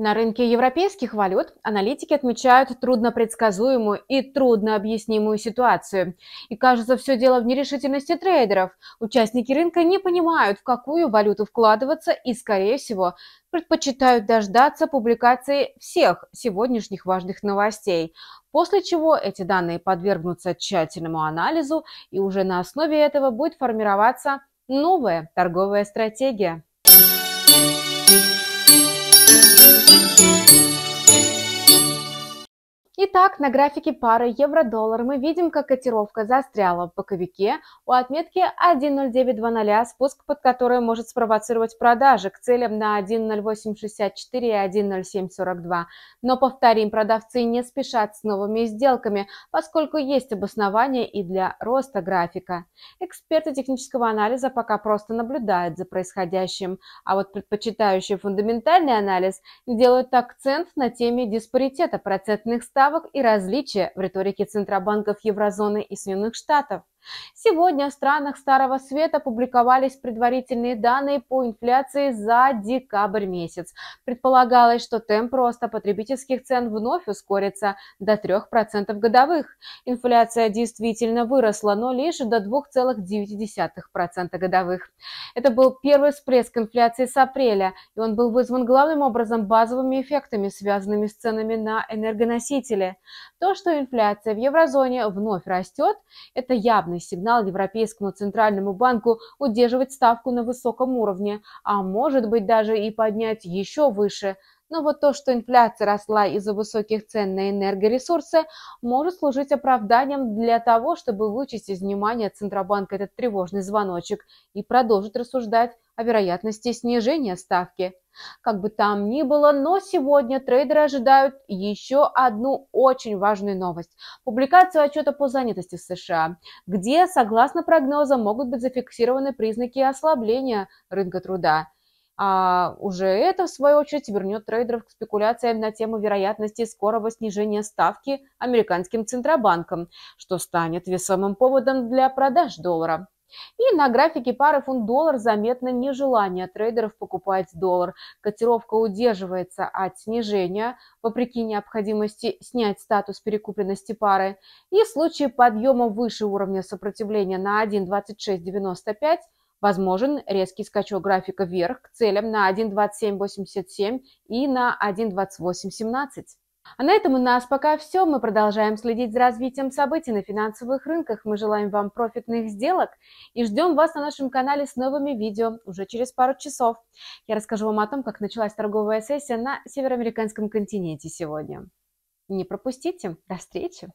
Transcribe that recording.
На рынке европейских валют аналитики отмечают труднопредсказуемую и труднообъяснимую ситуацию. И кажется, все дело в нерешительности трейдеров. Участники рынка не понимают, в какую валюту вкладываться и, скорее всего, предпочитают дождаться публикации всех сегодняшних важных новостей, после чего эти данные подвергнутся тщательному анализу и уже на основе этого будет формироваться новая торговая стратегия. Итак, на графике пары евро-доллар мы видим, как котировка застряла в боковике у отметки 1.0920, а спуск под который может спровоцировать продажи к целям на 1.0864 и 1.0742. Но, повторим, продавцы не спешат с новыми сделками, поскольку есть обоснование и для роста графика. Эксперты технического анализа пока просто наблюдают за происходящим, а вот предпочитающие фундаментальный анализ делают акцент на теме диспаритета процентных ставок как и различия в риторике Центробанков еврозоны и Соединенных Штатов. Сегодня в странах Старого Света публиковались предварительные данные по инфляции за декабрь месяц. Предполагалось, что темп роста потребительских цен вновь ускорится до 3% годовых. Инфляция действительно выросла, но лишь до 2,9% годовых. Это был первый всплеск инфляции с апреля, и он был вызван главным образом базовыми эффектами, связанными с ценами на энергоносители. То, что инфляция в еврозоне вновь растет, это явно явный сигнал Европейскому Центральному банку удерживать ставку на высоком уровне, а может быть даже и поднять еще выше – но вот то, что инфляция росла из-за высоких цен на энергоресурсы, может служить оправданием для того, чтобы вычесть из внимания Центробанка этот тревожный звоночек и продолжить рассуждать о вероятности снижения ставки. Как бы там ни было, но сегодня трейдеры ожидают еще одну очень важную новость – публикацию отчета по занятости в США, где, согласно прогнозам, могут быть зафиксированы признаки ослабления рынка труда – а уже это, в свою очередь, вернет трейдеров к спекуляциям на тему вероятности скорого снижения ставки американским Центробанком, что станет весомым поводом для продаж доллара. И на графике пары фунт-доллар заметно нежелание трейдеров покупать доллар. Котировка удерживается от снижения, вопреки необходимости снять статус перекупленности пары. И в случае подъема выше уровня сопротивления на 1.2695 Возможен резкий скачок графика вверх к целям на 1.2787 и на 1.2817. А на этом у нас пока все. Мы продолжаем следить за развитием событий на финансовых рынках. Мы желаем вам профитных сделок и ждем вас на нашем канале с новыми видео уже через пару часов. Я расскажу вам о том, как началась торговая сессия на североамериканском континенте сегодня. Не пропустите. До встречи!